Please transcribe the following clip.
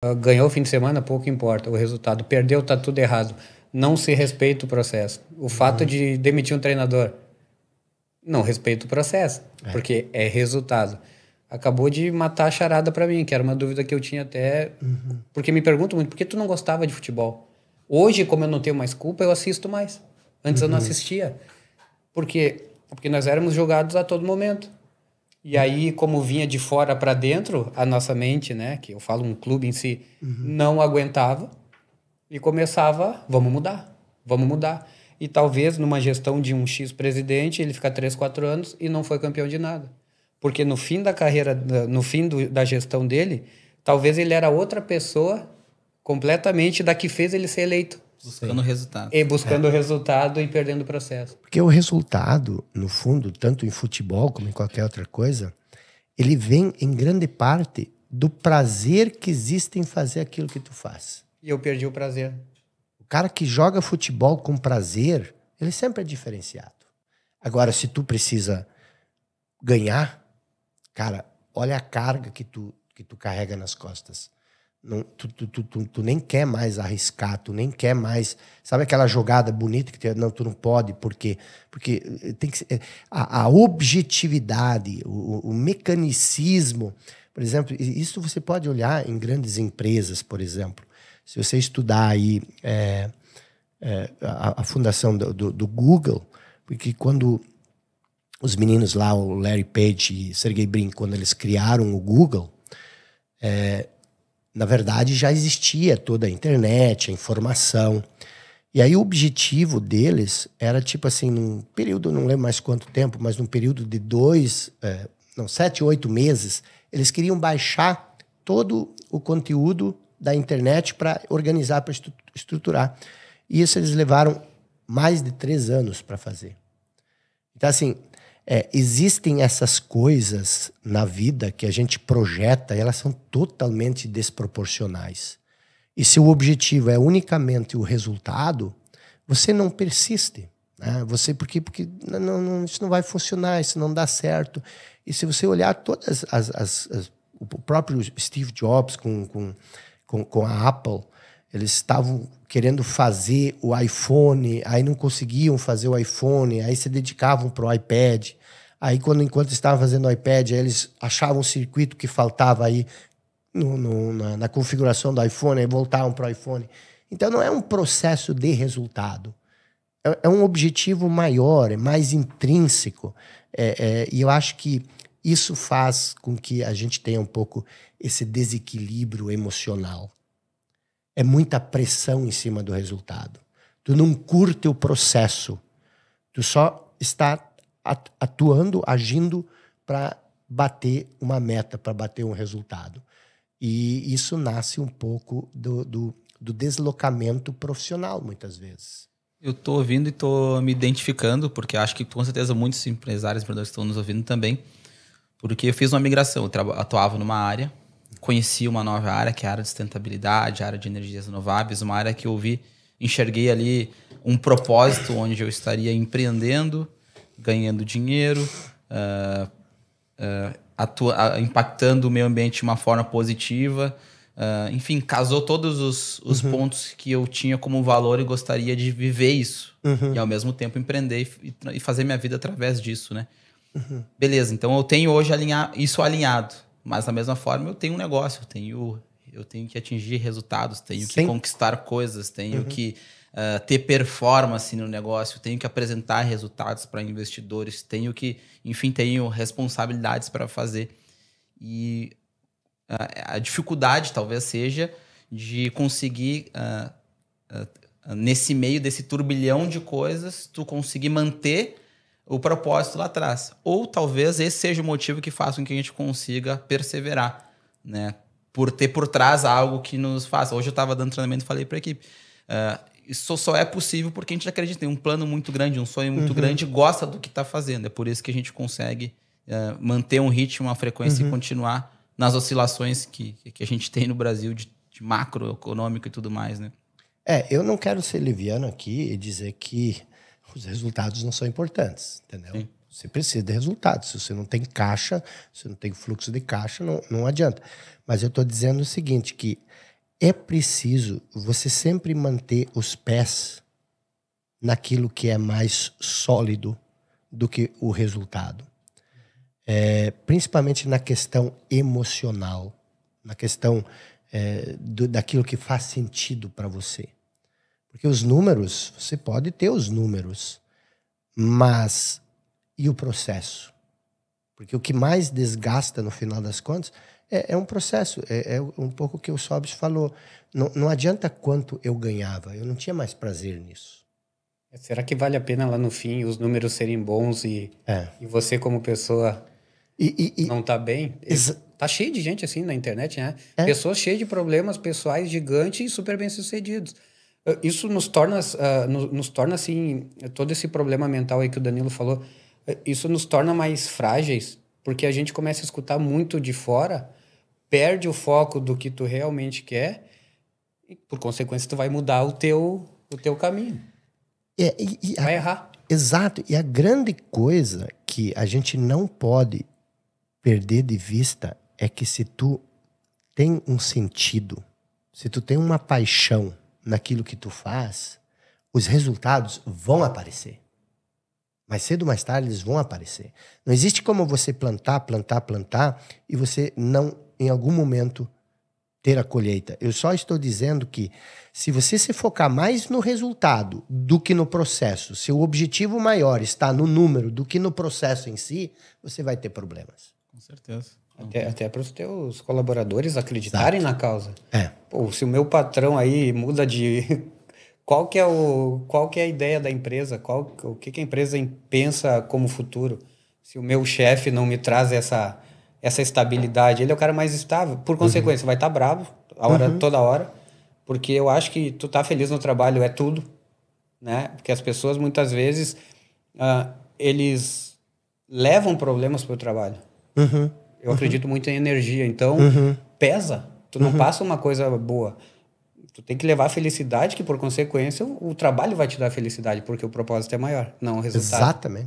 Ah, ganhou o fim de semana, pouco importa o resultado. Perdeu, tá tudo errado. Não se respeita o processo. O fato uhum. de demitir um treinador, não respeita o processo, é. porque é resultado. Acabou de matar a charada para mim, que era uma dúvida que eu tinha até. Uhum. Porque me perguntam muito, por que tu não gostava de futebol? Hoje, como eu não tenho mais culpa, eu assisto mais. Antes uhum. eu não uhum. assistia. Porque, porque nós éramos julgados a todo momento. E aí, como vinha de fora para dentro, a nossa mente, né, que eu falo um clube em si, uhum. não aguentava e começava, vamos mudar, vamos mudar. E talvez numa gestão de um X presidente, ele fica 3, 4 anos e não foi campeão de nada. Porque no fim da carreira, no fim do, da gestão dele, talvez ele era outra pessoa completamente da que fez ele ser eleito. Buscando Sim. resultado. E buscando o é. resultado e perdendo o processo. Porque o resultado, no fundo, tanto em futebol como em qualquer outra coisa, ele vem em grande parte do prazer que existe em fazer aquilo que tu faz. E eu perdi o prazer. O cara que joga futebol com prazer, ele sempre é diferenciado. Agora, se tu precisa ganhar, cara, olha a carga que tu, que tu carrega nas costas. Não, tu, tu, tu, tu, nem quer mais arriscar, tu nem quer mais. Sabe aquela jogada bonita que tu, não, tu não pode, porque porque eh, tem que eh, a, a objetividade, o, o, mecanicismo, por exemplo, isso você pode olhar em grandes empresas, por exemplo. Se você estudar aí é, é, a, a, fundação do, do, do, Google, porque quando os meninos lá, o Larry Page e Sergey Brin, quando eles criaram o Google, é, na verdade, já existia toda a internet, a informação. E aí o objetivo deles era, tipo assim, num período, não lembro mais quanto tempo, mas num período de dois, é, não, sete, oito meses, eles queriam baixar todo o conteúdo da internet para organizar, para estruturar. E isso eles levaram mais de três anos para fazer. Então, assim, é, existem essas coisas na vida que a gente projeta e elas são totalmente desproporcionais. E se o objetivo é unicamente o resultado, você não persiste. Né? Você, porque, porque não, não, isso não vai funcionar, isso não dá certo. E se você olhar todas as. as, as o próprio Steve Jobs com, com, com, com a Apple eles estavam querendo fazer o iPhone, aí não conseguiam fazer o iPhone, aí se dedicavam para o iPad. Aí, quando, enquanto estavam fazendo o iPad, eles achavam um circuito que faltava aí no, no, na, na, configuração do iPhone, aí voltavam para o iPhone. Então, não é um processo de resultado. É, é um objetivo maior, é mais intrínseco. É, é, e eu acho que isso faz com que a gente tenha um pouco esse desequilíbrio emocional é muita pressão em cima do resultado. Tu não curte o processo. Tu só está atuando, agindo para bater uma meta, para bater um resultado. E isso nasce um pouco do, do, do deslocamento profissional, muitas vezes. Eu estou ouvindo e estou me identificando, porque acho que com certeza muitos empresários, empreendedores estão nos ouvindo também, porque eu fiz uma migração. Eu atuava numa área, conheci uma nova área, que é a área de sustentabilidade, a área de energias renováveis, uma área que eu vi, enxerguei ali um propósito onde eu estaria empreendendo, ganhando dinheiro, uh, uh, impactando o meio ambiente de uma forma positiva. Uh, enfim, casou todos os, os uhum. pontos que eu tinha como valor e gostaria de viver isso. Uhum. E ao mesmo tempo empreender e, e, fazer minha vida através disso, né? Uhum. Beleza, então eu tenho hoje isso alinhado. Mas da mesma forma, eu tenho um negócio, eu tenho, eu tenho que atingir resultados, tenho Sim. que conquistar coisas, tenho uhum. que uh, ter performance no negócio, tenho que apresentar resultados para investidores, tenho que, enfim, tenho responsabilidades para fazer. E uh, a dificuldade talvez seja de conseguir uh, nesse meio desse turbilhão de coisas, tu conseguir manter o propósito lá atrás. Ou talvez esse seja o motivo que faça com que a gente consiga perseverar, né? Por ter por trás algo que nos faça. Hoje eu estava dando treinamento e falei para a equipe. Uh, isso só é possível porque a gente acredita, em um plano muito grande, um sonho muito uhum. grande, gosta do que está fazendo. É por isso que a gente consegue uh, manter um ritmo, uma frequência uhum. e continuar nas oscilações que, que a gente tem no Brasil de, de macroeconômico e tudo mais, né? É, eu não quero ser leviano aqui e dizer que os resultados não são importantes, entendeu? Sim. Você precisa de resultados. Se você não tem caixa, se você não tem fluxo de caixa, não, não adianta. Mas eu estou dizendo o seguinte, que é preciso você sempre manter os pés naquilo que é mais sólido do que o resultado. É, principalmente na questão emocional, na questão é, do, daquilo que faz sentido para você. Porque os números, você pode ter os números, mas e o processo? Porque o que mais desgasta, no final das contas, é, é um processo. É, é, um pouco o que o Sobis falou. Não, não adianta quanto eu ganhava, eu não tinha mais prazer nisso. Será que vale a pena lá no fim os números serem bons e, é. e você, como pessoa, e, e, não tá bem? Tá cheio de gente assim na internet, né? É. Pessoas cheias de problemas pessoais gigantes e super bem-sucedidos. Eh, isso nos torna, uh, eh, nos, nos, torna assim, todo esse problema mental aí que o Danilo falou, eh, isso nos torna mais frágeis, porque a gente começa a escutar muito de fora, perde o foco do que tu realmente quer, e por consequência tu vai mudar o teu, o teu caminho. É, e, e vai a, errar. Exato, e a grande coisa que a gente não pode perder de vista é que se tu tem um sentido, se tu tem uma paixão, naquilo que tu faz, os resultados vão aparecer. Mais cedo ou mais tarde eles vão aparecer. Não existe como você plantar, plantar, plantar e você não, em algum momento, ter a colheita. Eu só estou dizendo que se você se focar mais no resultado do que no processo, se o objetivo maior está no número do que no processo em si, você vai ter problemas. Com certeza. Até, até para os teus colaboradores acreditarem Exato. na causa. É pô, se o meu patrão aí muda de qual que é o qual que é a ideia da empresa qual o que, que a empresa pensa como futuro se o meu chefe não me traz essa essa estabilidade ele é o cara mais estável por uhum. consequência uhum. vai estar tá bravo a hora uhum. toda hora porque eu acho que tu tá feliz no trabalho é tudo né porque as pessoas muitas vezes uh, eles levam problemas para o trabalho uhum. eu acredito uhum. muito em energia então uhum. pesa Tu não uhum. passa uma coisa boa. Tu tem que levar a felicidade, que por consequência o, o trabalho vai te dar felicidade, porque o propósito é maior, não o resultado. Exatamente.